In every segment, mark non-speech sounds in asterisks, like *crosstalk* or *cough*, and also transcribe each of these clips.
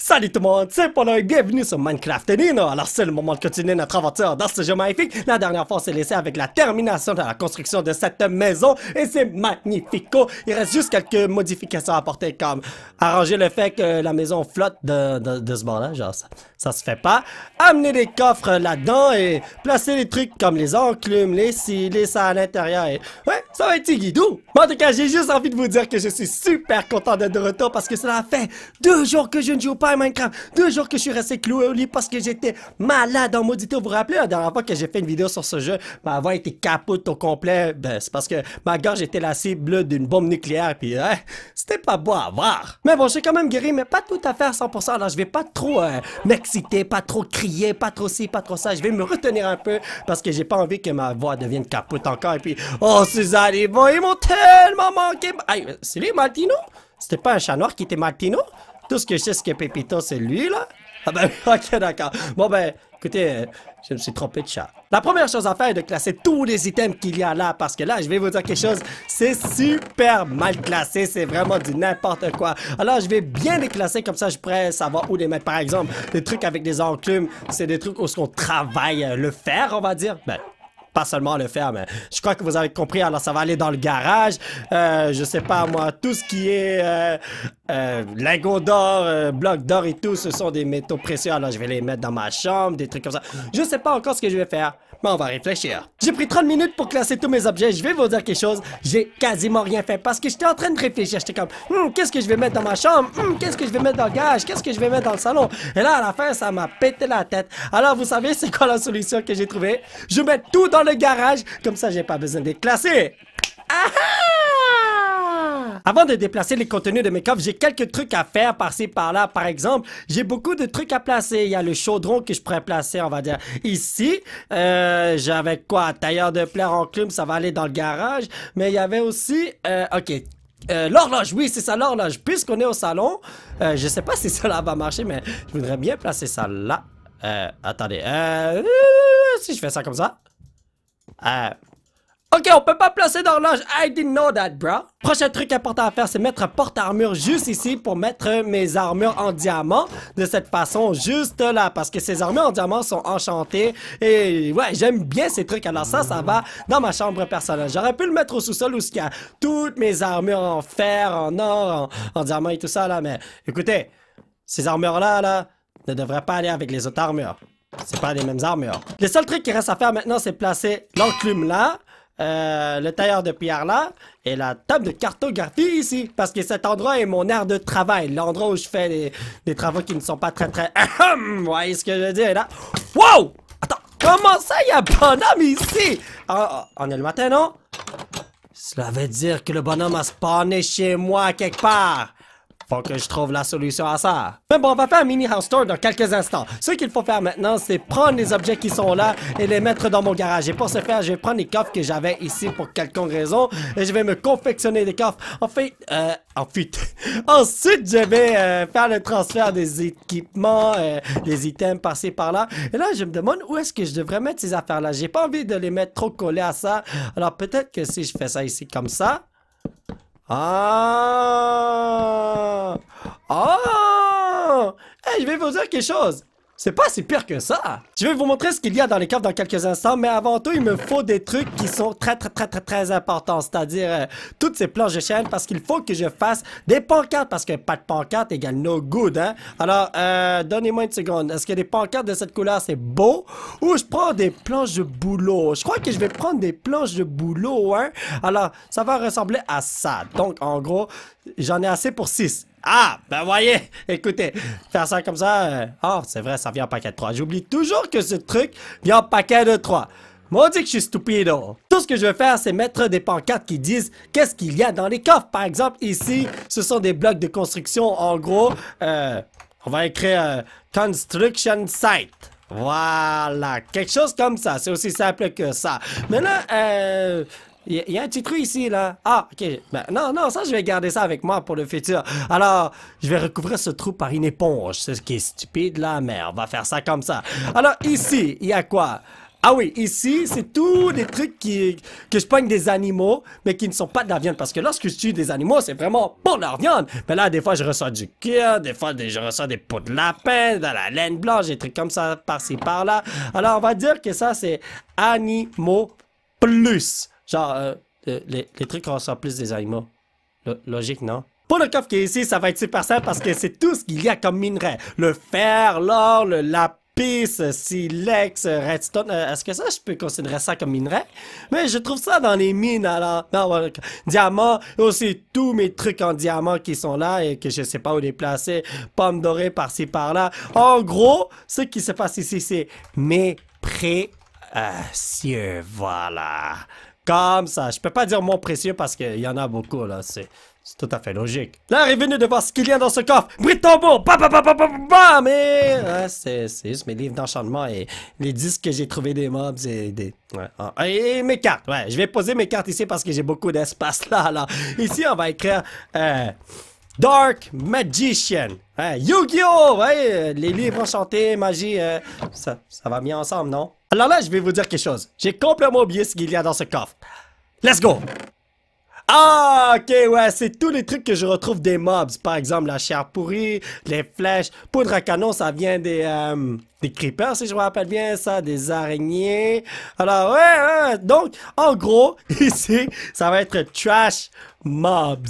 Salut tout le monde, c'est Polo et bienvenue sur Minecraft Nino. Alors c'est le moment de continuer notre aventure dans ce jeu magnifique. La dernière fois c'est s'est laissé avec la termination de la construction de cette maison et c'est magnifico. Il reste juste quelques modifications à apporter comme arranger le fait que la maison flotte de, ce bord-là, genre ça, se fait pas. Amener les coffres là-dedans et placer les trucs comme les enclumes, les cils, ça à l'intérieur et... Ouais, ça va être guidou. En tout cas j'ai juste envie de vous dire que je suis super content d'être de retour parce que cela fait deux jours que je ne joue pas Minecraft. Deux jours que je suis resté cloué au lit parce que j'étais malade en maudité. Vous vous rappelez la dernière fois que j'ai fait une vidéo sur ce jeu, ma voix était capote au complet. Ben, c'est parce que ma gorge était la cible d'une bombe nucléaire. Puis, hein, c'était pas beau à voir. Mais bon, j'ai quand même guéri, mais pas tout à fait à 100%. Alors, je vais pas trop euh, m'exciter, pas trop crier, pas trop ci, pas trop ça. Je vais me retenir un peu parce que j'ai pas envie que ma voix devienne capote encore. Et puis, oh, Suzanne, ils m'ont tellement manqué. Aïe, c'est lui Martino? C'était pas un chat noir qui était Martino? Tout ce que je sais, c'est que Pépito c'est lui, là. Ah ben, *laughs* ok, d'accord. Bon ben, écoutez, euh, je me suis trompé de chat. La première chose à faire est de classer tous les items qu'il y a là, parce que là, je vais vous dire quelque chose, c'est super mal classé, c'est vraiment du n'importe quoi. Alors, je vais bien les classer, comme ça, je pourrais savoir où les mettre. Par exemple, des trucs avec des enclumes, c'est des trucs où on travaille euh, le fer, on va dire. Ben, pas seulement le faire, mais je crois que vous avez compris. Alors, ça va aller dans le garage. Euh, je sais pas, moi, tout ce qui est euh, euh lingots d'or, euh, blocs d'or et tout, ce sont des métaux précieux. Alors, je vais les mettre dans ma chambre, des trucs comme ça. Je sais pas encore ce que je vais faire. Mais on va réfléchir. J'ai pris 30 minutes pour classer tous mes objets. Je vais vous dire quelque chose. J'ai quasiment rien fait parce que j'étais en train de réfléchir. J'étais comme, hmm, qu'est-ce que je vais mettre dans ma chambre? Hmm, qu'est-ce que je vais mettre dans le garage? Qu'est-ce que je vais mettre dans le salon? Et là, à la fin, ça m'a pété la tête. Alors, vous savez, c'est quoi la solution que j'ai trouvée? Je mets tout dans le garage. Comme ça, j'ai pas besoin de classer. Ah, ah! Avant de déplacer les contenus de mes coffres, j'ai quelques trucs à faire par-ci par-là. Par exemple, j'ai beaucoup de trucs à placer. Il y a le chaudron que je pourrais placer, on va dire, ici. Euh, j'avais quoi? Tailleur de plaire en clume, ça va aller dans le garage. Mais il y avait aussi... Euh, ok, euh, l'horloge, oui, c'est ça, l'horloge. Puisqu'on est au salon, euh, je sais pas si cela *laughs* va marcher, mais je voudrais bien placer ça là. Euh, attendez. Euh, si je fais ça comme ça. Euh, Ok, on peut pas placer d'horloge. I didn't know that, bro. Prochain truc important à faire, c'est mettre un porte-armure juste ici pour mettre mes armures en diamant. De cette façon, juste là. Parce que ces armures en diamant sont enchantées. Et ouais, j'aime bien ces trucs. Alors ça, ça va dans ma chambre personnelle. J'aurais pu le mettre au sous-sol où il y a toutes mes armures en fer, en or, en, en diamant et tout ça là. Mais écoutez, ces armures-là, là, ne devraient pas aller avec les autres armures. C'est pas les mêmes armures. Le seul truc qui reste à faire maintenant, c'est placer l'enclume là. Euh, le tailleur de pierre là et la table de cartographie ici. Parce que cet endroit est mon aire de travail. L'endroit où je fais des travaux qui ne sont pas très très... Vous voyez ce que je veux dire là? Wow! Attends, comment ça y a bonhomme ici? Ah, ah, on est le matin, non? Cela veut dire que le bonhomme a spawné chez moi quelque part. Faut que je trouve la solution à ça. Mais ben, bon, on va faire un mini house tour dans quelques instants. Ce qu'il faut faire maintenant, c'est prendre les objets qui sont là et les mettre dans mon garage. Et pour ce faire, je vais prendre les coffres que j'avais ici pour quelconque raison et je vais me confectionner des coffres. En fait, euh, en fuite. *laughs* Ensuite, je vais euh, faire le transfert des équipements, euh, des items passés par là. Et là, je me demande où est-ce que je devrais mettre ces affaires-là. J'ai pas envie de les mettre trop collés à ça. Alors peut-être que si je fais ça ici comme ça, ah! Ah! Eh, je vais vous dire quelque chose. C'est pas si pire que ça. Je vais vous montrer ce qu'il y a dans les caves dans quelques instants, mais avant tout, il me faut des trucs qui sont très, très, très, très, très importants, c'est-à-dire euh, toutes ces planches de chaîne, parce qu'il faut que je fasse des pancartes, parce que pas de pancartes égale no good, hein. Alors, euh, donnez-moi une seconde. Est-ce que des pancartes de cette couleur, c'est beau? Ou je prends des planches de boulot? Je crois que je vais prendre des planches de boulot, hein. Alors, ça va ressembler à ça. Donc, en gros, j'en ai assez pour 6. Ah, ben voyez, *laughs* écoutez, faire ça comme ça, euh, oh, c'est vrai, ça vient en paquet de 3. J'oublie toujours que ce truc vient en paquet de 3. Maudit que je suis stupide. Oh. Tout ce que je veux faire, c'est mettre des pancartes qui disent qu'est-ce qu'il y a dans les coffres. Par exemple, ici, ce sont des blocs de construction. En gros, euh, on va écrire euh, Construction Site. Voilà, quelque chose comme ça. C'est aussi simple que ça. Maintenant, euh, il y, a un petit trou ici, là. Ah, ok. Ben, non, non, ça, je vais garder ça avec moi pour le futur. Alors, je vais recouvrir ce trou par une éponge. C'est ce qui est stupide, là, mais on va faire ça comme ça. Alors, ici, il y a quoi? Ah oui, ici, c'est tous des trucs qui, que je pogne des animaux, mais qui ne sont pas de la viande. Parce que lorsque je tue des animaux, c'est vraiment pour leur viande. Mais là, des fois, je reçois du cuir, des fois, je reçois des peaux de lapin, de la laine blanche, des trucs comme ça, par-ci, par-là. Alors, on va dire que ça, c'est animaux plus. Genre, euh, euh, les, les, trucs ressortent plus des animaux. logique, non? Pour le coffre qui est ici, ça va être super simple parce que c'est tout ce qu'il y a comme minerai. Le fer, l'or, le lapis, euh, silex, euh, redstone. Est-ce que ça, je peux considérer ça comme minerai? Mais je trouve ça dans les mines, alors. Non, diamant, aussi tous mes trucs en diamant qui sont là et que je sais pas où les placer. Pommes dorées par-ci, par-là. En gros, ce qui se passe ici, c'est mes précieux, voilà. Comme ça. Je peux pas dire mon précieux parce qu'il y en a beaucoup, là. C'est... tout à fait logique. L'heure est venue de voir ce qu'il y a dans ce coffre. Brite tombeau! Bam, bam, bam, bam, bam, Mais... c'est, juste mes livres d'enchantement et les disques que j'ai trouvé des mobs et des... Ouais. Ah, et mes cartes. Ouais, je vais poser mes cartes ici parce que j'ai beaucoup d'espace là, là. Ici, on va écrire... Euh, Dark Magician. Hein, Yu-Gi-Oh! Ouais, euh, les livres enchantés, magie, euh, ça, ça va bien ensemble, non? Alors là, je vais vous dire quelque chose. J'ai complètement oublié ce qu'il y a dans ce coffre. Let's go! Ah, ok, ouais, c'est tous les trucs que je retrouve des mobs. Par exemple, la chair pourrie, les flèches, poudre à canon, ça vient des, euh, des creepers, si je me rappelle bien ça, des araignées. Alors, ouais, ouais, donc, en gros, *laughs* ici, ça va être trash mobs.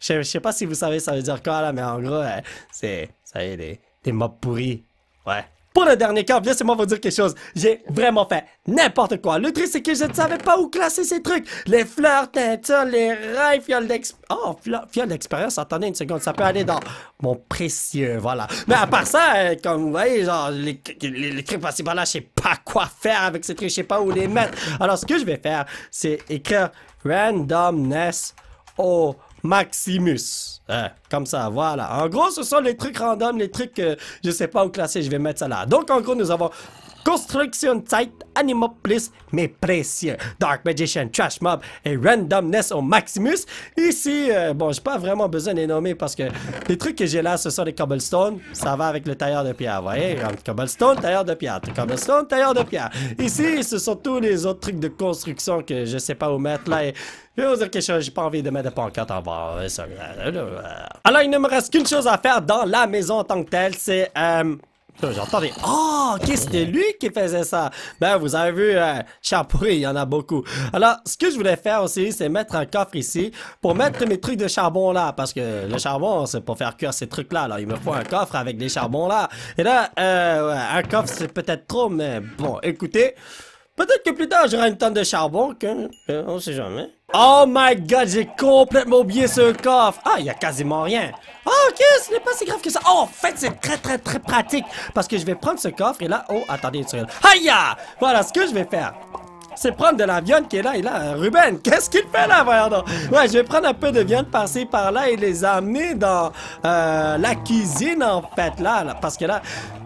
Je, sais pas si vous savez ça veut dire quoi, là, mais en gros, euh, c'est, ça y est, des, des mobs pourris. Ouais, pour le dernier viens laissez-moi vous dire quelque chose. J'ai vraiment fait n'importe quoi. Le truc, c'est que je ne savais pas où classer ces trucs. Les fleurs, teintures, les rails, fioles d'expérience. Oh, fioles d'expérience, attendez une seconde. Ça peut aller dans mon précieux, voilà. Mais à part ça, euh, comme vous voyez, genre, les, les, les trucs passés par là, je sais pas quoi faire avec ces trucs. Je sais pas où les mettre. Alors, ce que je vais faire, c'est écrire randomness au... Maximus. Hein, comme ça, voilà. En gros, ce sont les trucs random, les trucs, je sais pas où classer, je vais mettre ça là. Donc, en gros, nous avons Construction Site, animal Plus, mais précieux. Dark Magician, Trash Mob et Randomness au Maximus. Ici, euh, bon, j'ai pas vraiment besoin de les nommer parce que les trucs que j'ai là, ce sont des cobblestones. Ça va avec le tailleur de pierre, vous voyez? Cobblestone, tailleur de pierre. Cobblestone, tailleur de pierre. Ici, ce sont tous les autres trucs de construction que je sais pas où mettre là. Et... Je vais vous dire quelque chose, j'ai pas envie de mettre de pancarte en bas. Hein, Alors, il ne me reste qu'une chose à faire dans la maison en tant que telle, c'est... Euh, J'entendais. Oh, que c'était lui qui faisait ça. Ben, vous avez vu, hein, il y en a beaucoup. Alors, ce que je voulais faire aussi, c'est mettre un coffre ici pour mettre mes trucs de charbon là. Parce que le charbon, c'est pour faire cuire ces trucs-là. Alors, il me faut un coffre avec des charbons là. Et là, euh, un coffre, c'est peut-être trop, mais bon, écoutez. Peut-être que plus tard, j'aurai une tonne de charbon, que, on sait jamais. Oh my god, j'ai complètement oublié ce coffre. Ah, il y a quasiment rien. Ah, ok, ce n'est pas si grave que ça. Oh, en fait, c'est très, très, très pratique. Parce que je vais prendre ce coffre et là, oh, attendez une seconde. Aïe! Ah! Voilà ce que je vais faire c'est prendre de la viande qui est là et euh, là. Ruben, *laughs* qu'est-ce qu'il fait là, voyons Ouais, je vais prendre un peu de viande passer par là et les amener dans euh, la cuisine, en fait, là, parce que là,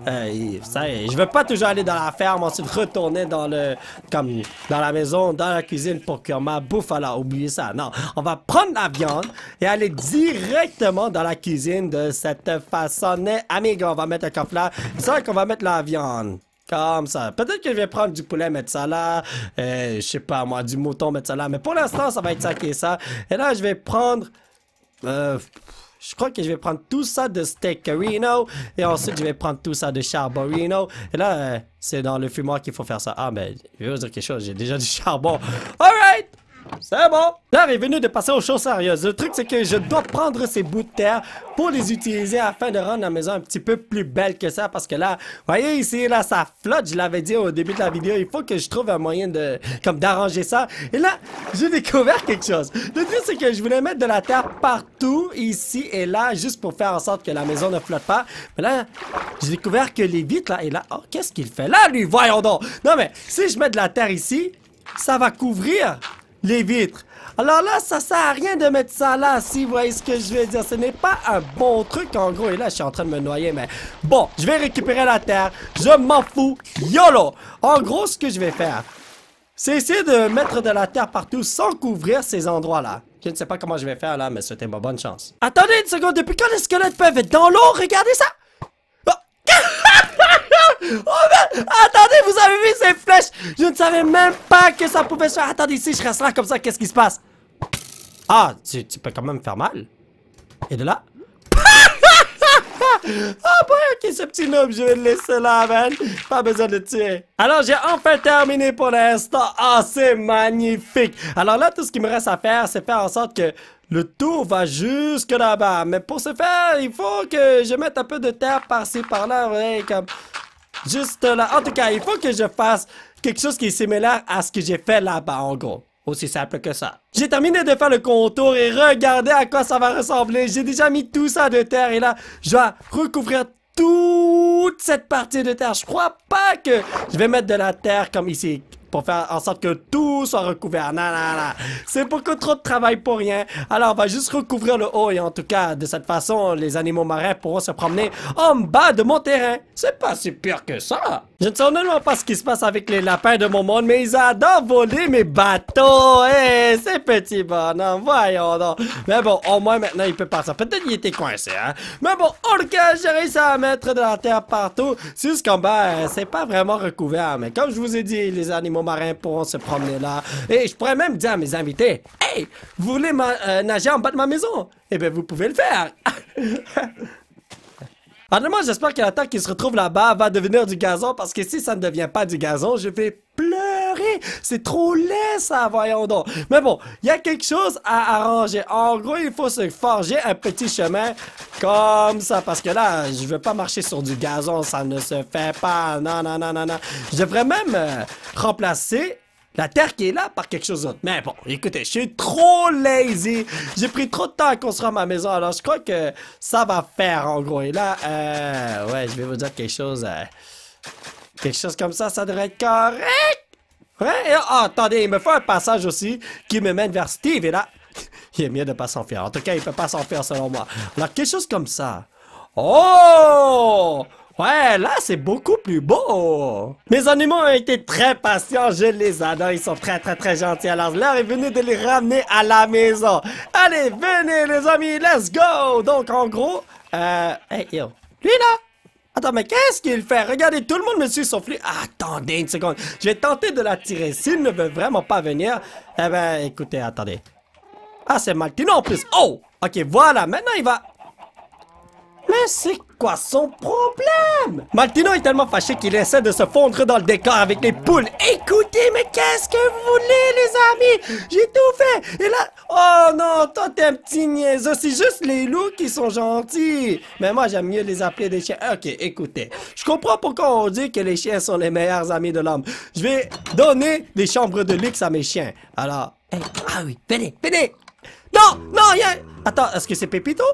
euh, je veux pas toujours aller dans la ferme, ensuite retourner dans le, comme, dans la maison, dans la cuisine pour que ma bouffe, là. oubliez ça. Non, on va prendre la viande et aller directement dans la cuisine de cette façon. Amigo, on va mettre un coffre là. C'est vrai qu'on va mettre la viande. Comme ça. Peut-être que je vais prendre du poulet, mettre ça là. Euh, je sais pas, moi, du mouton, mettre ça là. Mais pour l'instant, ça va être ça qui ça. Et là, je vais prendre... Euh, je crois que je vais prendre tout ça de steak, Steakerino. Et ensuite, je vais prendre tout ça de Charborino. Et là, euh, c'est dans le fumoir qu'il faut faire ça. Ah, mais ben, je vais vous dire quelque chose. J'ai déjà du charbon. Alright! C'est bon. L'heure est venu de passer aux choses sérieuses. Le truc, c'est que je dois prendre ces bouts de terre pour les utiliser afin de rendre la maison un petit peu plus belle que ça. Parce que là, voyez ici, là, ça flotte. Je l'avais dit au début de la vidéo. Il faut que je trouve un moyen de, comme, d'arranger ça. Et là, j'ai découvert quelque chose. Le truc, c'est que je voulais mettre de la terre partout, ici et là, juste pour faire en sorte que la maison ne flotte pas. Mais là, j'ai découvert que les vitres, là, et là, oh, qu'est-ce qu'il fait là, lui? Voyons donc. Non, mais si je mets de la terre ici, ça va couvrir les vitres. Alors là, ça sert à rien de mettre ça là, si vous voyez ce que je veux dire. Ce n'est pas un bon truc, en gros. Et là, je suis en train de me noyer, mais... Bon, je vais récupérer la terre. Je m'en fous. YOLO! En gros, ce que je vais faire, c'est essayer de mettre de la terre partout sans couvrir ces endroits-là. Je ne sais pas comment je vais faire là, mais c'était ma bonne chance. Attendez une seconde, depuis quand les squelettes peuvent être dans l'eau? Regardez ça! *laughs* oh Attendez, vous avez vu ces flèches? Je ne savais même pas que ça pouvait se faire. Attendez, si je reste là comme ça, qu'est-ce qui se passe? Ah, tu, tu peux quand même faire mal. Et de là? Ah ben, ok, ce petit noob, je vais le laisser là, man. Pas besoin de le tuer. Alors, j'ai enfin terminé pour l'instant. Ah, c'est magnifique. Alors là, tout ce qui me reste à faire, c'est faire en sorte que le tour va jusque là-bas. Mais pour ce faire, il faut que je mette un peu de terre par-ci, par-là, ouais, comme... Juste là. En tout cas, il faut que je fasse quelque chose qui est similaire à ce que j'ai fait là-bas, en gros. Aussi simple que ça. J'ai terminé de faire le contour et regardez à quoi ça va ressembler. J'ai déjà mis tout ça de terre et là, je vais recouvrir toute cette partie de terre. Je crois pas que je vais mettre de la terre comme ici pour faire en sorte que tout soit recouvert. Non, non, non. C'est beaucoup trop de travail pour rien. Alors, on va juste recouvrir le haut et en tout cas, de cette façon, les animaux marins pourront se promener en bas de mon terrain. C'est pas si pire que ça. Je ne sais honnêtement pas ce qui se passe avec les lapins de mon monde, mais ils adorent voler mes bateaux. et' eh, ces petits bonhommes, voyons donc. Mais bon, au moins maintenant, il peut passer Peut-être il était coincé, hein. Mais bon, en tout cas, j'ai réussi à mettre de la terre partout. C'est bas, c'est pas vraiment recouvert. Mais comme je vous ai dit, les animaux marin pour se promener là. Et je pourrais même dire à mes invités, hey, vous voulez euh, nager en bas de ma maison Eh bien, vous pouvez le faire. *laughs* moi j'espère que la terre qui se retrouve là-bas va devenir du gazon parce que si ça ne devient pas du gazon, je vais pleurer. C'est trop laid, ça, voyons donc. Mais bon, il y a quelque chose à arranger. En gros, il faut se forger un petit chemin comme ça. Parce que là, je veux pas marcher sur du gazon. Ça ne se fait pas. Non, non, non, non, non. Je devrais même euh, remplacer la terre qui est là par quelque chose d'autre. Mais bon, écoutez, je suis trop lazy. J'ai pris trop de temps à construire ma maison, alors je crois que ça va faire en gros. Et là, euh, ouais, je vais vous dire quelque chose. Euh, quelque chose comme ça, ça devrait être correct. Hein? Ah, attendez, il me fait un passage aussi qui me mène vers Steve. Et là, *laughs* il est mieux de pas s'en faire. En tout cas, il peut pas s'en faire selon moi. Alors, quelque chose comme ça. Oh! Ouais, là, c'est beaucoup plus beau! Mes animaux ont été très patients, je les adore, ils sont très très très gentils, alors l'heure est venue de les ramener à la maison! Allez, venez les amis, let's go! Donc, en gros, euh, hey, yo, lui là, Attends, mais qu'est-ce qu'il fait? Regardez, tout le monde me suit soufflé. Attendez une seconde. Je vais tenter de l'attirer. S'il ne veut vraiment pas venir, eh ben, écoutez, attendez. Ah, c'est Maltino en plus. Oh! Ok, voilà, maintenant il va... Mais c'est son problème? Maltino est tellement fâché qu'il essaie de se fondre dans le décor avec les poules. Écoutez, mais qu'est-ce que vous voulez, les amis? J'ai tout fait! Et là... Oh non, toi t'es un petit niaiseux, c'est juste les loups qui sont gentils. Mais moi, j'aime mieux les appeler des chiens. Ok, écoutez. Je comprends pourquoi on dit que les chiens sont les meilleurs amis de l'homme. Je vais donner des chambres de luxe à mes chiens. Alors... ah oui, venez, venez! Non, non, y'a... Attends, est-ce que c'est Pépito?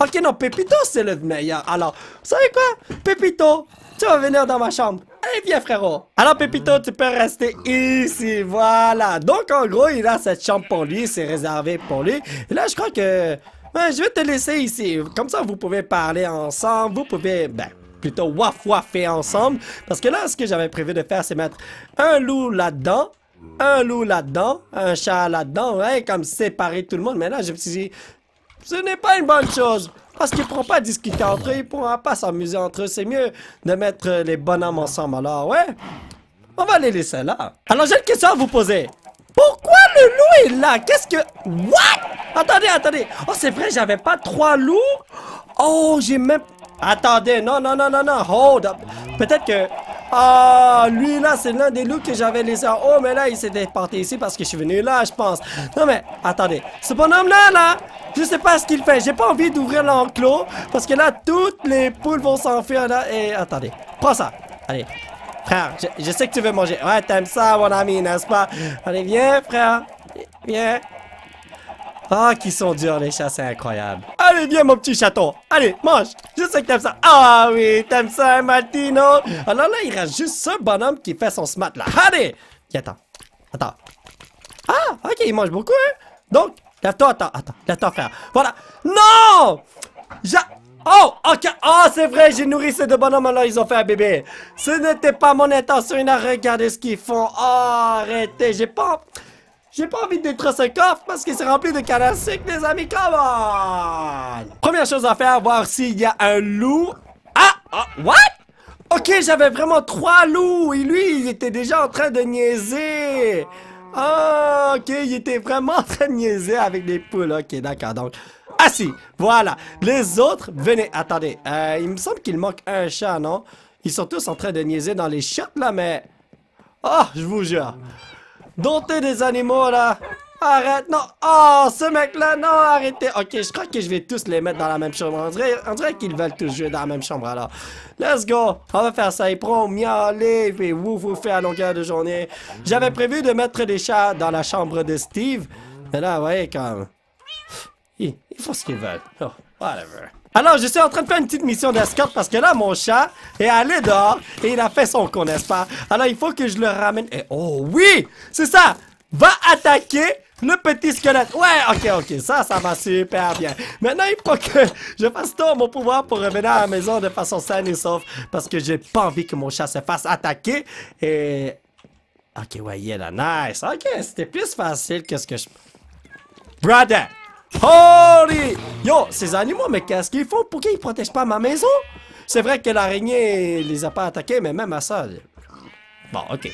Ok, non, Pépito, c'est le meilleur. Alors, vous savez quoi? Pépito, tu vas venir dans ma chambre. Allez, eh viens, frérot. Alors, Pepito, tu peux rester ici. Voilà. Donc, en gros, il a cette chambre pour lui. C'est réservé pour lui. Et là, je crois que... je vais te laisser ici. Comme ça, vous pouvez parler ensemble. Vous pouvez... Ben, plutôt waf faire ensemble. Parce que là, ce que j'avais prévu de faire, c'est mettre un loup là-dedans un loup là-dedans, un chat là-dedans, ouais, comme séparer tout le monde. Mais là, je me suis dit, ce n'est pas une bonne chose. Parce qu'ils ne pourront pas discuter entre eux, ils ne pourront pas s'amuser entre eux. C'est mieux de mettre les bonhommes ensemble. Alors, ouais, on va les laisser là. Alors, j'ai une question à vous poser. Pourquoi le loup est là Qu'est-ce que... What Attendez, attendez. Oh, c'est vrai, j'avais pas trois loups Oh, j'ai même... Attendez, non, non, non, non, non. Hold up. Peut-être que... Ah, lui là, c'est l'un des loups que j'avais les en haut, mais là, il s'est déporté ici parce que je suis venu là, je pense. Non mais, attendez, ce bonhomme là, là, je sais pas ce qu'il fait. J'ai pas envie d'ouvrir l'enclos parce que là, toutes les poules vont s'enfuir là. Et attendez, prends ça. Allez, frère, je sais que tu veux manger. Ouais, t'aimes ça, mon ami, n'est-ce pas? Allez, viens, frère. Viens. Ah, qui sont durs les chats, c'est incroyable. Allez, viens mon petit chaton. Allez, mange. Je sais que t'aimes ça. Ah oui, t'aimes ça, Martino. Alors ah là, il reste juste ce bonhomme qui fait son smart là. Allez. attends. Attends. Ah, ok, il mange beaucoup, hein. Donc, lève-toi, attends, attends. Lève-toi, faire. Voilà. Non J'a... Oh, ok. Oh, c'est vrai, j'ai nourri ces deux bonhommes, alors ils ont fait un bébé. Ce n'était pas mon intention, il a regardé ce qu'ils font. arrêtez, j'ai pas... J'ai pas envie de détruire ce coffre parce qu'il s'est rempli de canastiques, les amis. Come Première chose à faire, voir s'il y a un loup. Ah! ah! what? Ok, j'avais vraiment trois loups et lui, il était déjà en train de niaiser. Ah, ok, il était vraiment en train de niaiser avec les poules. Ok, d'accord, donc... Ah si, voilà. Les autres, venez, attendez. Euh, il me semble qu'il manque un chat, non? Ils sont tous en train de niaiser dans les shots, là, mais... Oh, je vous jure. Dompter des animaux, là! Arrête, non! Oh, ce mec-là, non, arrêtez! Ok, je crois que je vais tous les mettre dans la même chambre. On dirait, qu'ils veulent tous jouer dans la même chambre, alors. Let's go! On va faire ça, et prend miauler, vous vous faire à longueur de journée. J'avais prévu de mettre des chats dans la chambre de Steve, mais là, vous voyez, comme... ils font ce qu'ils veulent. Oh, whatever. Alors, je suis en train de faire une petite mission d'escorte parce que là, mon chat est allé dehors et il a fait son con, n'est-ce pas? Alors, il faut que je le ramène. Et eh, oh oui! C'est ça! Va attaquer le petit squelette. Ouais, ok, ok, ça, ça va super bien. Maintenant, il faut que je fasse tout mon pouvoir pour revenir à la maison de façon saine et sauf parce que j'ai pas envie que mon chat se fasse attaquer et... Ok, ouais, yeah, là, nice. Ok, c'était plus facile que ce que je... Brother! Holy! Yo, ces animaux, mais qu'est-ce qu'ils font? Pourquoi ils protègent pas ma maison? C'est vrai que l'araignée les a pas attaqués, mais même à ça, Bon, OK.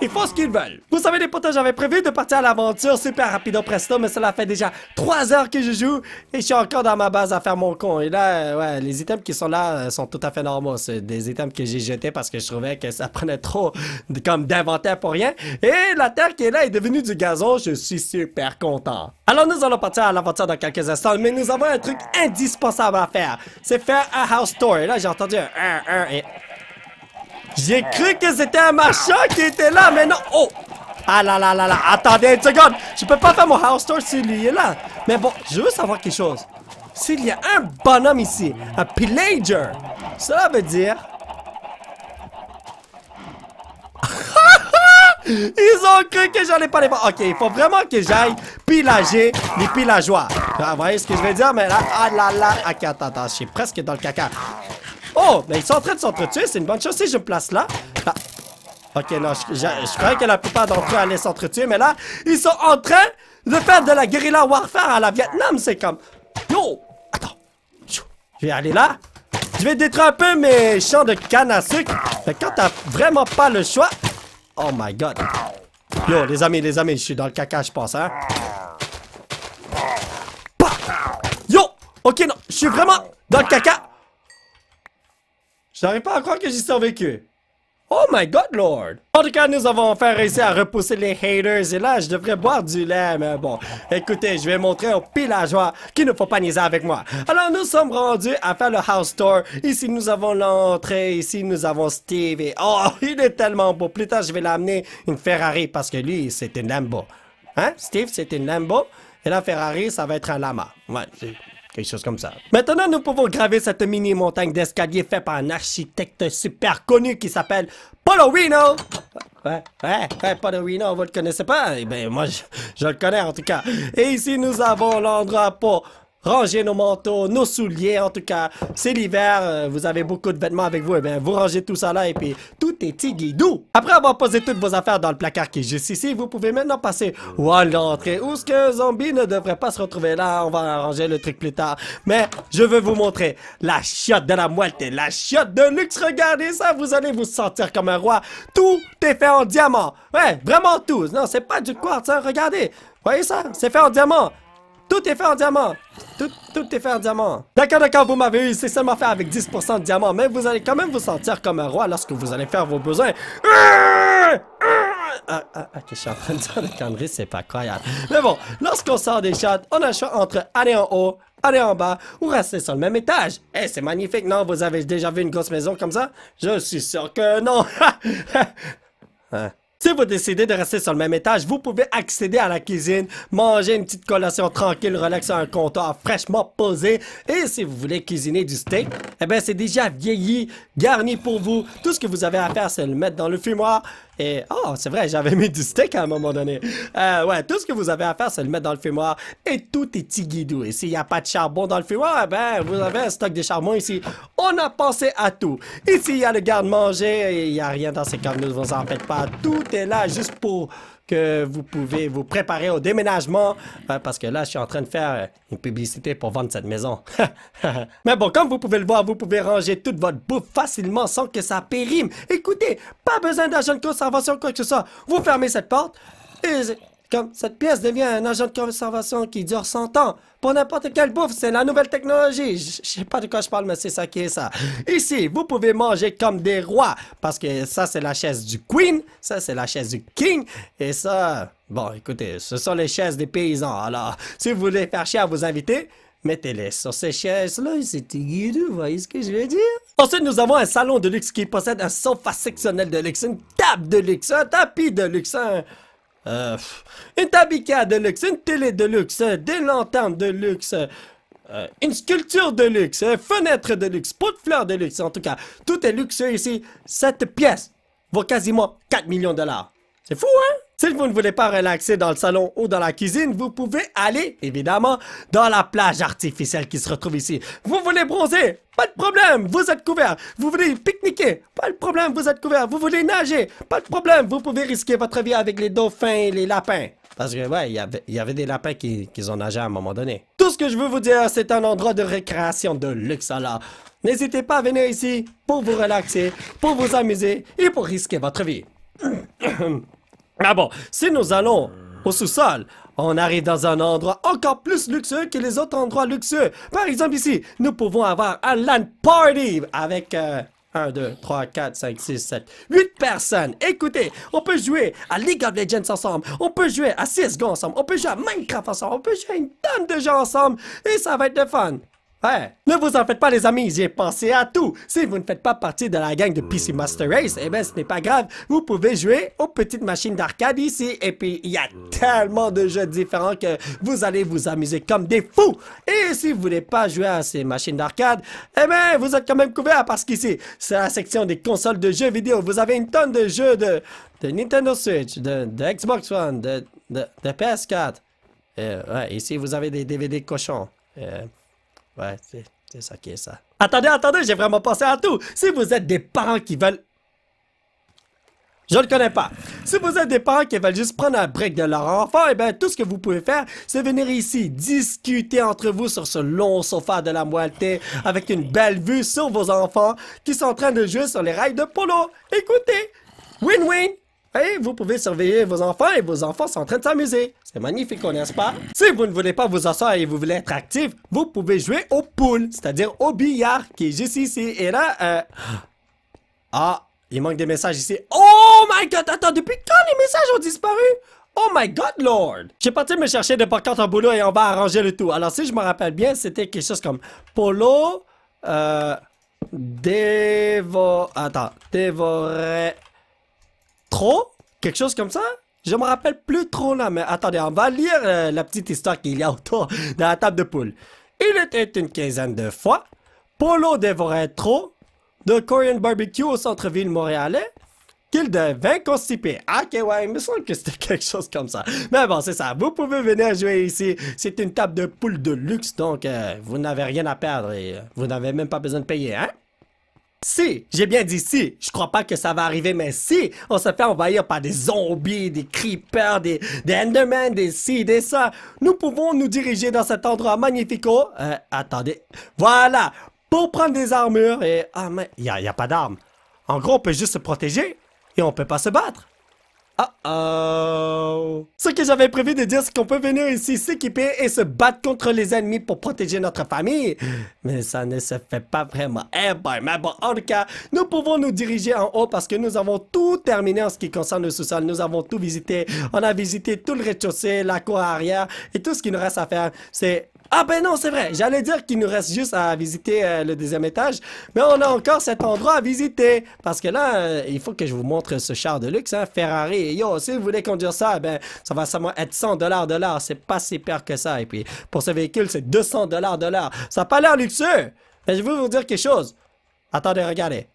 Ils font ce qu'ils veulent. Vous savez, les potes, j'avais prévu de partir à l'aventure super rapido presto, mais cela fait déjà 3 heures que je joue et je suis encore dans ma base à faire mon con. Et là, euh, ouais, les items qui sont là euh, sont tout à fait normaux. C'est des items que j'ai jetés parce que je trouvais que ça prenait trop comme d'inventaire pour rien. Et la terre qui est là est devenue du gazon. Je suis super content. Alors, nous allons partir à l'aventure dans quelques instants, mais nous avons un truc indispensable à faire. C'est faire un house tour. Et là, j'ai entendu un et j'ai cru que c'était un marchand qui était là, mais non. Oh! Ah là là là là, attendez une seconde. Je peux pas faire mon house tour si lui est là. Mais bon, je veux savoir quelque chose. S'il y a un bonhomme ici, un pillager, cela veut dire... *laughs* Ils ont cru que j'allais pas les voir. Ok, il faut vraiment que j'aille pillager les pillageois. Ah, vous voyez ce que je veux dire, mais là, ah là là, ok, attends, attends, je suis presque dans le caca. Oh, mais ben, ils sont en train de s'entretuer, c'est une bonne chose si je me place là. Ah. Ok, non, je, je, croyais que la plupart d'entre eux allaient s'entretuer, mais là, ils sont en train de faire de la Guerrilla warfare à la Vietnam, c'est comme... Yo! Attends! Je vais aller là. Je vais détruire un peu mes champs de canne à sucre. Mais quand t'as vraiment pas le choix... Oh my god. Yo, les amis, les amis, je suis dans le caca, je pense, hein. Yo! Ok, non, je suis vraiment dans le caca. J'arrive pas à croire que j'y survécu. Oh my god, lord! En tout cas, nous avons enfin réussi à repousser les haters et là, je devrais boire du lait, mais bon. Écoutez, je vais montrer aux pillageois qu'il ne faut pas niaiser avec moi. Alors, nous sommes rendus à faire le house tour. Ici, nous avons l'entrée. Ici, nous avons Steve et... Oh, *laughs* il est tellement beau. Plus tard, je vais l'amener une Ferrari parce que lui, c'est une Lambo. Hein? Steve, c'est une Lambo. Et la Ferrari, ça va être un lama. Ouais, quelque chose comme ça. Maintenant, nous pouvons graver cette mini-montagne d'escalier faite par un architecte super connu qui s'appelle Polowino! Ouais, ouais, ouais, Reno, vous le connaissez pas? Eh ben, moi, je, je le connais en tout cas. Et ici, nous avons l'endroit pour ranger nos manteaux, nos souliers, en tout cas. C'est l'hiver, euh, vous avez beaucoup de vêtements avec vous, et eh bien vous rangez tout ça là et puis tout est tiguidou. Après avoir posé toutes vos affaires dans le placard qui est juste ici, vous pouvez maintenant passer ou à l'entrée ou ce qu'un zombie ne devrait pas se retrouver là. On va arranger le truc plus tard. Mais je veux vous montrer la chiotte de la moelle, la chiotte de luxe. Regardez ça, vous allez vous sentir comme un roi. Tout est fait en diamant. Ouais, vraiment tout. Non, c'est pas du quartz, hein. regardez. Voyez ça? C'est fait en diamant. Tout est fait en diamant. Tout, est fait en diamant. D'accord, d'accord, vous m'avez eu, c'est seulement fait avec 10% de diamant, mais vous allez quand même vous sentir comme un roi lorsque vous allez faire vos besoins. Ah, ah, je suis en train de dire des conneries, c'est pas croyable. Mais bon, lorsqu'on sort des chats, on a le choix entre aller en haut, aller en bas ou rester sur le même étage. Eh, c'est magnifique, non? Vous avez déjà vu une grosse maison comme ça? Je suis sûr que non! *laughs* Hein? Si vous décidez de rester sur le même étage, vous pouvez accéder à la cuisine, manger une petite collation tranquille, relaxer un comptoir fraîchement posé. Et si vous voulez cuisiner du steak, eh ben c'est déjà vieilli, garni pour vous. Tout ce que vous avez à faire, c'est le mettre dans le fumoir et, oh, c'est vrai, j'avais mis du steak à un moment donné. Euh, ouais, tout ce que vous avez à faire, c'est le mettre dans le fumoir et tout est tiguidou. Et s'il n'y a pas de charbon dans le fumoir, eh ben, vous avez un stock de charbon ici. On a pensé à tout. Ici, il y a le garde-manger il n'y a rien dans ces camions, ne vous en faites pas. Tout est là juste pour que vous pouvez vous préparer au déménagement euh, parce que là, je suis en train de faire euh, une publicité pour vendre cette maison. *laughs* Mais bon, comme vous pouvez le voir, vous pouvez ranger toute votre bouffe facilement sans que ça périme. Écoutez, pas besoin d'agent de conservation, quoi que ce soit. Vous fermez cette porte et comme cette pièce devient un agent de conservation qui dure 100 ans. Pour n'importe quelle bouffe, c'est la nouvelle technologie. Je sais pas de quoi je parle, mais c'est ça qui est ça. Ici, vous pouvez manger comme des rois. Parce que ça, c'est la chaise du queen. Ça, c'est la chaise du king. Et ça... Bon, écoutez, ce sont les chaises des paysans. Alors, si vous voulez faire chier à vos invités, Mettez-les sur ces chaises-là, c'est guideux, vous voyez ce que je veux dire? Ensuite, nous avons un salon de luxe qui possède un sofa sectionnel de luxe, une table de luxe, un tapis de luxe, euh, une tabica de luxe, une télé de luxe, des lanternes de luxe, euh, une sculpture de luxe, une fenêtre de luxe, pot de fleurs de luxe. En tout cas, tout est luxueux ici. Cette pièce vaut quasiment 4 millions de dollars. C'est fou, hein? Si vous ne voulez pas relaxer dans le salon ou dans la cuisine, vous pouvez aller, évidemment, dans la plage artificielle qui se retrouve ici. Vous voulez bronzer Pas de problème, vous êtes couvert. Vous voulez pique-niquer Pas de problème, vous êtes couvert. Vous voulez nager Pas de problème, vous pouvez risquer votre vie avec les dauphins et les lapins. Parce que, ouais, il y avait des lapins qui, qui ont nagé à un moment donné. Tout ce que je veux vous dire, c'est un endroit de récréation de luxe, alors. N'hésitez pas à venir ici pour vous relaxer, pour vous amuser et pour risquer votre vie. *clears throat* Ah bon, si nous allons au sous-sol, on arrive dans un endroit encore plus luxueux que les autres endroits luxueux. Par exemple ici, nous pouvons avoir un land party avec... 1, 2, 3, 4, 5, 6, 7, 8 personnes. Écoutez, on peut jouer à League of Legends ensemble, on peut jouer à CSGO ensemble, on peut jouer à Minecraft ensemble, on peut jouer à une tonne de gens ensemble et ça va être de fun. Ouais ne vous en faites pas les amis, j'ai pensé à tout. Si vous ne faites pas partie de la gang de PC Master Race, eh ben ce n'est pas grave, vous pouvez jouer aux petites machines d'arcade ici. Et puis il y a tellement de jeux différents que vous allez vous amuser comme des fous. Et si vous voulez pas jouer à ces machines d'arcade, eh ben vous êtes quand même couvert parce qu'ici, c'est la section des consoles de jeux vidéo. Vous avez une tonne de jeux de, de Nintendo Switch, de, Xbox One, de, de, PS4. Euh, ouais, ici vous avez des DVD cochons. Euh, Ouais, c'est ça qui est ça. Attendez, attendez, j'ai vraiment pensé à tout. Si vous êtes des parents qui veulent... Je ne connais pas. Si vous êtes des parents qui veulent juste prendre un break de leur enfant, eh bien, tout ce que vous pouvez faire, c'est venir ici, discuter entre vous sur ce long sofa de la moitié, avec une belle vue sur vos enfants qui sont en train de jouer sur les rails de polo. Écoutez, win-win, vous pouvez surveiller vos enfants et vos enfants sont en train de s'amuser. C'est magnifique, n'est-ce pas? Si vous ne voulez pas vous asseoir et vous voulez être actif, vous pouvez jouer au pool, c'est-à-dire au billard qui est juste ici. Et là, euh... Ah, il manque des messages ici. Oh my god, attends, depuis quand les messages ont disparu? Oh my god, Lord! J'ai parti me chercher des contre en boulot et on va arranger le tout. Alors, si je me rappelle bien, c'était quelque chose comme Polo, euh, dévo... Attends, dévorer trop, quelque chose comme ça. Je me rappelle plus trop là, mais attendez, on va lire euh, la petite histoire qu'il y a autour *laughs* de la table de poule. Il était une quinzaine de fois. Polo dévorait trop de Korean barbecue au centre-ville montréalais qu'il devait constipé. Ok, ouais, il me semble que c'était *laughs* quelque chose comme ça. Mais bon, c'est ça. Vous pouvez venir jouer ici. C'est une table de poule de luxe, donc euh, vous n'avez rien à perdre et euh, vous n'avez même pas besoin de payer, hein? Si, j'ai bien dit si, je crois pas que ça va arriver, mais si, on se fait envahir par des zombies, des creepers, des, des endermen, des si, des ça, nous pouvons nous diriger dans cet endroit magnifico. Oh, euh, attendez. Voilà, pour prendre des armures et... Ah, mais il a, y a pas d'armes. En gros, on peut juste se protéger et on peut pas se battre. Oh Ce que j'avais prévu de dire, c'est qu'on peut venir ici s'équiper et se battre contre les ennemis pour protéger notre famille. Mais ça ne se fait pas vraiment. Eh ben, mais bon, en tout cas, nous pouvons nous diriger en haut parce que nous avons tout terminé en ce qui concerne le sous-sol. Nous avons tout visité. On a visité tout le rez-de-chaussée, la cour arrière et tout ce qui nous reste à faire, c'est ah ben non, c'est vrai. J'allais dire qu'il nous reste juste à visiter euh, le deuxième étage, mais on a encore cet endroit à visiter. Parce que là, euh, il faut que je vous montre ce char de luxe, hein, Ferrari. Yo, si vous voulez conduire ça, ben ça va seulement être 100 dollars de l'heure. C'est pas si pire que ça. Et puis, pour ce véhicule, c'est 200 dollars de l'heure. Ça n'a pas l'air luxueux. Mais je veux vous dire quelque chose. Attendez, regardez.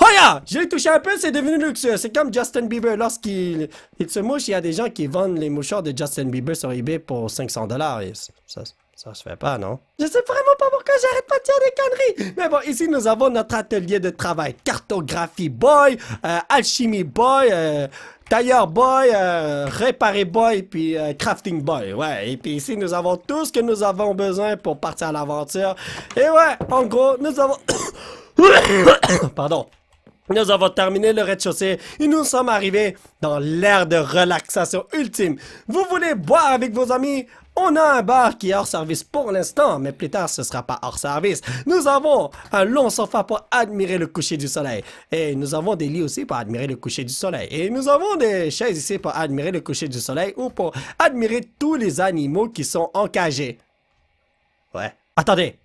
Oh ya Je l'ai touché un peu, c'est devenu luxueux. C'est comme Justin Bieber. Lorsqu'il il se mouche, il y a des gens qui vendent les mouchoirs de Justin Bieber sur eBay pour 500 dollars. Ça, ça se fait pas, non? Je sais vraiment pas pourquoi j'arrête pas de dire des conneries! Mais bon, ici, nous avons notre atelier de travail. Cartographie boy, euh, alchimie boy, euh, tailleur boy, euh, réparé boy, puis crafting boy. Ouais, et puis ici, nous avons tout ce que nous avons besoin pour partir à l'aventure. Et ouais, en gros, nous avons... *coughs* *coughs* Pardon. Nous avons terminé le rez-de-chaussée et nous sommes arrivés dans l'ère de relaxation ultime. Vous voulez boire avec vos amis on a un bar qui est hors service pour l'instant, mais plus tard ce sera pas hors service. Nous avons un long sofa pour admirer le coucher du soleil. Et nous avons des lits aussi pour admirer le coucher du soleil. Et nous avons des chaises ici pour admirer le coucher du soleil ou pour admirer tous les animaux qui sont encagés. Ouais. Attendez,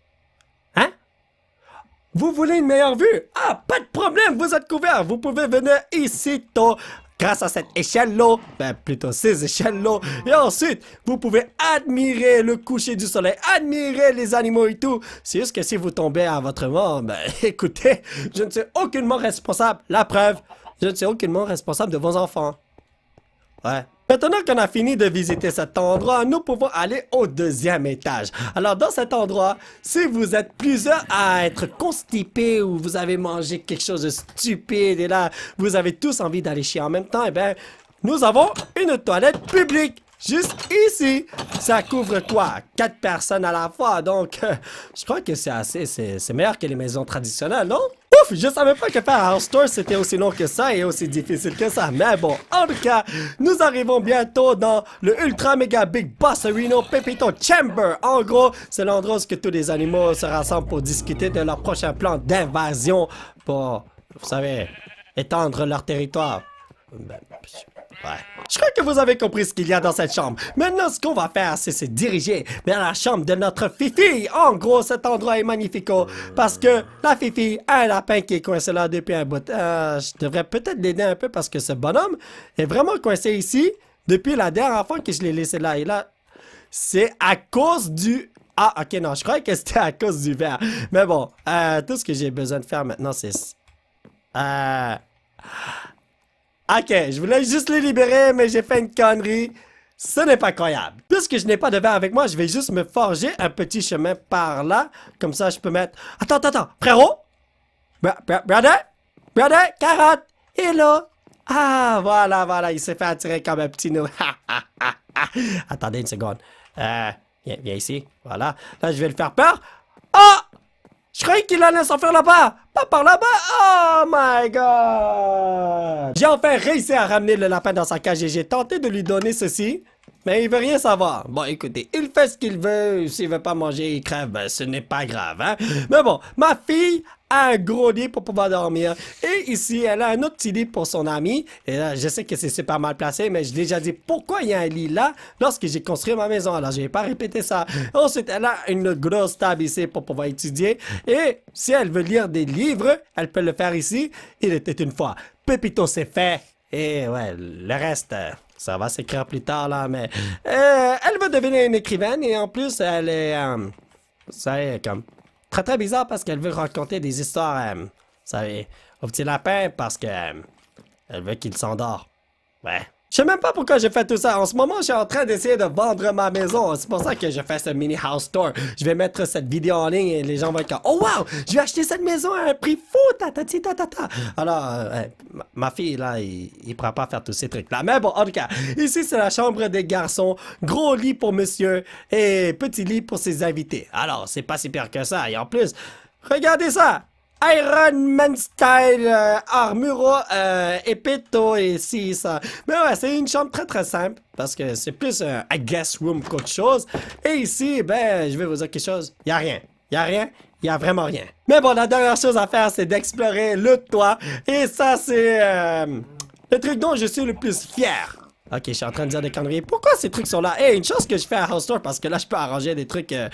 vous voulez une meilleure vue? Ah, pas de problème, vous êtes couvert. Vous pouvez venir ici tôt grâce à cette échelle-là, ben plutôt ces échelles-là. Et ensuite, vous pouvez admirer le coucher du soleil, admirer les animaux et tout. C'est juste que si vous tombez à votre mort, ben *laughs* écoutez, je ne suis aucunement responsable. La preuve, je ne suis aucunement responsable de vos enfants. Maintenant qu'on a fini de visiter cet endroit, nous pouvons aller au deuxième étage. Alors dans cet endroit, si vous êtes plusieurs à être constipés ou vous avez mangé quelque chose de stupide et là, vous avez tous envie d'aller chier en même temps, eh bien, nous avons une toilette publique. Juste ici, ça couvre quoi? Quatre personnes à la fois, donc euh, je crois que c'est assez, c'est meilleur que les maisons traditionnelles, non? Ouf, je savais pas que faire House Tour c'était aussi long que ça et aussi difficile que ça, mais bon, en tout cas, nous arrivons bientôt dans le Ultra Mega Big Boss Pepito Chamber. En gros, c'est l'endroit où tous les animaux se rassemblent pour discuter de leur prochain plan d'invasion pour, vous savez, étendre leur territoire. Ben, je crois que vous avez compris ce qu'il y a dans cette chambre. Maintenant, ce qu'on va faire, c'est se diriger vers la chambre de notre Fifi. En gros, cet endroit est magnifique. Oh, parce que la Fifi a un lapin qui est coincé là depuis un bout. Euh, je devrais peut-être l'aider un peu parce que ce bonhomme est vraiment coincé ici depuis la dernière fois que je l'ai laissé là. Et là, c'est à cause du ah, ok, non, je croyais que c'était à cause du verre. Mais bon, euh, tout ce que j'ai besoin de faire maintenant, c'est... Euh... Ok, je voulais juste les libérer, mais j'ai fait une connerie. Ce n'est pas croyable. Puisque je n'ai pas de verre avec moi, je vais juste me forger un petit chemin par là. Comme ça, je peux mettre... Attends, attends, attends. Frérot? Brother? Brother? Carotte? Hello? Ah, voilà, voilà. Il s'est fait attirer comme un petit noeud. *laughs* Attendez une seconde. Euh, viens, viens ici. Voilà. Là, je vais le faire peur. Je croyais qu'il allait s'en faire là-bas Pas par là-bas Oh my god J'ai enfin réussi à ramener le lapin dans sa cage et j'ai tenté de lui donner ceci. Mais il veut rien savoir. Bon, écoutez, il fait ce qu'il veut. S'il veut pas manger, il crève. Ben, ce n'est pas grave, hein. Mais bon, ma fille a un gros lit pour pouvoir dormir. Et ici, elle a un autre petit lit pour son ami. Et là, je sais que c'est super mal placé, mais j'ai déjà dit pourquoi il y a un lit là lorsque j'ai construit ma maison. Alors, je vais pas répéter ça. Ensuite, elle a une grosse table ici pour pouvoir étudier. Et si elle veut lire des livres, elle peut le faire ici. Il était une fois. Pépito, c'est fait. Et ouais, le reste... Euh, ça va s'écrire plus tard, là, mais... Euh, elle veut devenir une écrivaine et en plus, elle est... Euh, ça est comme... Très très bizarre parce qu'elle veut raconter des histoires, euh, ça au petit lapin parce que... Euh, elle veut qu'il s'endort. Ouais, je sais même pas pourquoi j'ai fait tout ça. En ce moment, je suis en train d'essayer de vendre ma maison. C'est pour ça que je fais ce mini house tour. Je vais mettre cette vidéo en ligne et les gens vont être comme Oh wow, je vais acheter cette maison à un prix fou, Alors, euh, ma fille là, il, ne pourra pas faire tous ces trucs là. Mais bon, en tout cas, ici c'est la chambre des garçons. Gros lit pour monsieur et petit lit pour ses invités. Alors, c'est pas si pire que ça. Et en plus, regardez ça! Iron Man style euh, armura euh, et si ça. Mais ouais, c'est une chambre très très simple parce que c'est plus un guest room qu'autre chose. Et ici, ben, je vais vous dire quelque chose, y a rien. Y a rien, y a vraiment rien. Mais bon, la dernière chose à faire, c'est d'explorer le toit. Et ça, c'est euh, le truc dont je suis le plus fier. Ok, je suis en train de dire des conneries. Pourquoi ces trucs sont là? Et eh, une chose que je fais à House parce que là, je peux arranger des trucs que euh,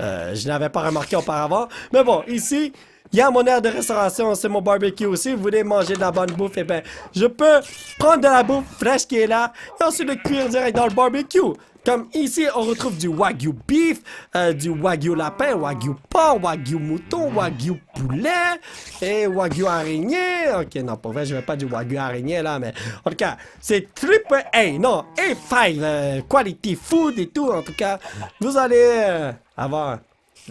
euh, je n'avais pas remarqué auparavant. Mais bon, ici, il y a mon air de restauration, c'est mon barbecue aussi. Vous voulez manger de la bonne bouffe, et eh ben, je peux prendre de la bouffe fraîche qui est là et ensuite le cuire direct dans le barbecue. Comme ici, on retrouve du wagyu beef, euh, du wagyu lapin, wagyu porc, wagyu mouton, wagyu poulet et wagyu araignée. Ok, non, pour vrai, je vais pas du wagyu araignée là, mais en tout cas, c'est triple A, non, A5, euh, quality food et tout. En tout cas, vous allez euh, avoir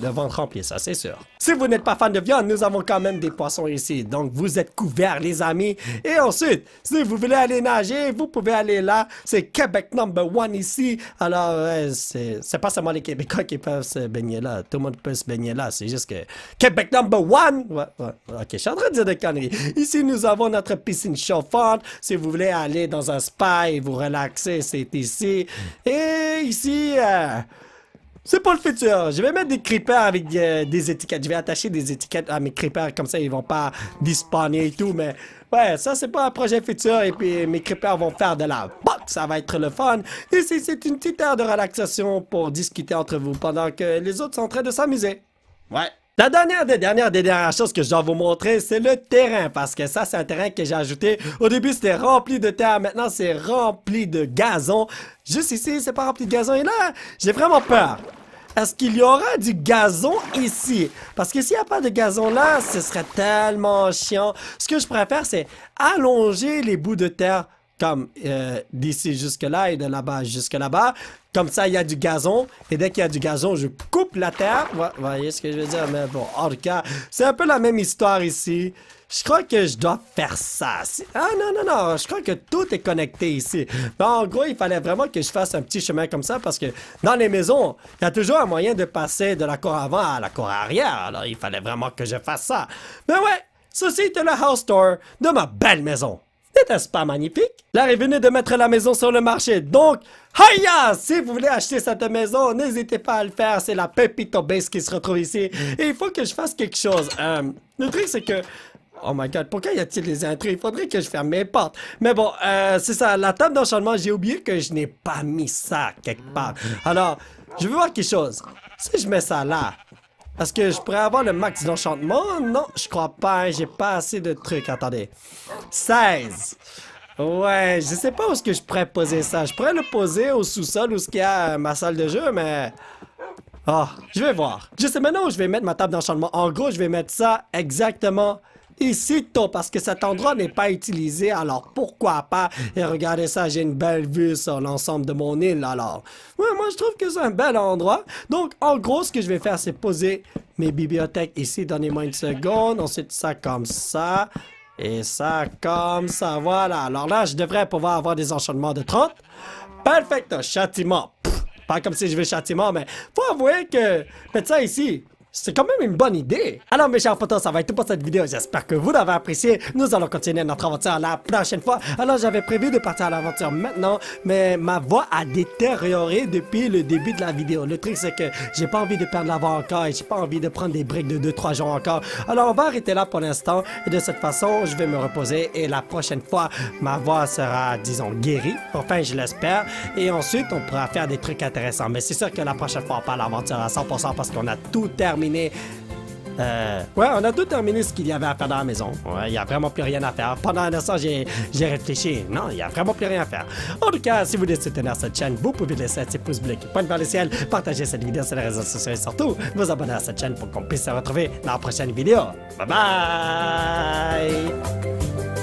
le ventre rempli, ça, c'est sûr. Si vous n'êtes pas fan de viande, nous avons quand même des poissons ici. Donc, vous êtes couverts, les amis. Et ensuite, si vous voulez aller nager, vous pouvez aller là. C'est Québec number one ici. Alors, c'est pas seulement les Québécois qui peuvent se baigner là. Tout le monde peut se baigner là. C'est juste que Québec number one. Ok, je suis en train de dire des conneries. Ici, nous avons notre piscine chauffante. Si vous voulez aller dans un spa et vous relaxer, c'est ici. Et ici, euh, c'est pas le futur. Je vais mettre des creepers avec euh, des, étiquettes. Je vais attacher des étiquettes à mes creepers comme ça, ils vont pas disparaître et tout. Mais ouais, ça c'est pas un projet futur. Et puis mes creepers vont faire de la botte. Ça va être le fun. Ici, c'est une petite heure de relaxation pour discuter entre vous pendant que les autres sont en train de s'amuser. Ouais. La dernière des dernières des dernières choses que je dois vous montrer, c'est le terrain, parce que ça, c'est un terrain que j'ai ajouté. Au début, c'était rempli de terre, maintenant, c'est rempli de gazon. Juste ici, c'est pas rempli de gazon, et là, j'ai vraiment peur. Est-ce qu'il y aura du gazon ici? Parce que s'il n'y a pas de gazon là, ce serait tellement chiant. Ce que je pourrais faire, c'est allonger les bouts de terre comme euh, d'ici jusque là et de là-bas jusque là-bas. Comme ça, il y a du gazon. Et dès qu'il y a du gazon, je coupe la terre. Vous voyez ce que je veux dire? Mais bon, en tout cas, c'est un peu la même histoire ici. Je crois que je dois faire ça. Ah non, non, non, je crois que tout est connecté ici. en gros, il fallait vraiment que je fasse un petit chemin comme ça parce que dans les maisons, il y a toujours un moyen de passer de la cour avant à la cour arrière. Alors, il fallait vraiment que je fasse ça. Mais ouais, ceci était le house tour de ma belle maison. N'était-ce pas magnifique? est venue de mettre la maison sur le marché, donc, hiya! Si vous voulez acheter cette maison, n'hésitez pas à le faire, c'est la Pepito Base qui se retrouve ici. Et il faut que je fasse quelque chose. Euh, le truc, c'est que Oh my god, pourquoi y a-t-il des intrus? Il faudrait que je ferme mes portes. Mais bon, euh, c'est ça, la table d'enchantement, j'ai oublié que je n'ai pas mis ça quelque part. Alors, je veux voir quelque chose. Si je mets ça là, est-ce que je pourrais avoir le max d'enchantement? Non, je crois pas, j'ai pas assez de trucs. Attendez. 16! Ouais, je sais pas où est-ce que je pourrais poser ça. Je pourrais le poser au sous-sol où ce qu'il y a euh, ma salle de jeu, mais... Oh, je vais voir. Je sais maintenant où je vais mettre ma table d'enchantement. En gros, je vais mettre ça exactement Ici, parce que cet endroit n'est pas utilisé, alors pourquoi pas? Et regardez ça, j'ai une belle vue sur l'ensemble de mon île, alors. Ouais, moi, je trouve que c'est un bel endroit. Donc, en gros, ce que je vais faire, c'est poser mes bibliothèques ici. Donnez-moi une seconde. Ensuite, ça comme ça. Et ça comme ça, voilà. Alors là, je devrais pouvoir avoir des enchaînements de 30. Perfecto, châtiment. pas comme si je veux châtiment, mais faut avouer que... mettez ça ici. C'est quand même une bonne idée. Alors mes chers potos, ça va être tout pour cette vidéo. J'espère que vous l'avez apprécié. Nous allons continuer notre aventure la prochaine fois. Alors j'avais prévu de partir à l'aventure maintenant, mais ma voix a détérioré depuis le début de la vidéo. Le truc c'est que j'ai pas envie de perdre la voix encore et j'ai pas envie de prendre des briques de 2-3 jours encore. Alors on va arrêter là pour l'instant et de cette façon je vais me reposer et la prochaine fois ma voix sera disons guérie. Enfin je l'espère. Et ensuite on pourra faire des trucs intéressants. Mais c'est sûr que la prochaine fois on à l'aventure à 100% parce qu'on a tout terminé euh, ouais, on a tout terminé ce qu'il y avait à faire dans la maison. Il n'y a vraiment plus rien à faire. Pendant un instant j'ai réfléchi. Non, il n'y a vraiment plus rien à faire. En tout cas, si vous voulez soutenir cette chaîne, vous pouvez laisser un petit pouce bleu qui pointe vers le ciel, partager cette vidéo sur les réseaux sociaux et surtout vous abonner à cette chaîne pour qu'on puisse se retrouver dans la prochaine vidéo. Bye bye!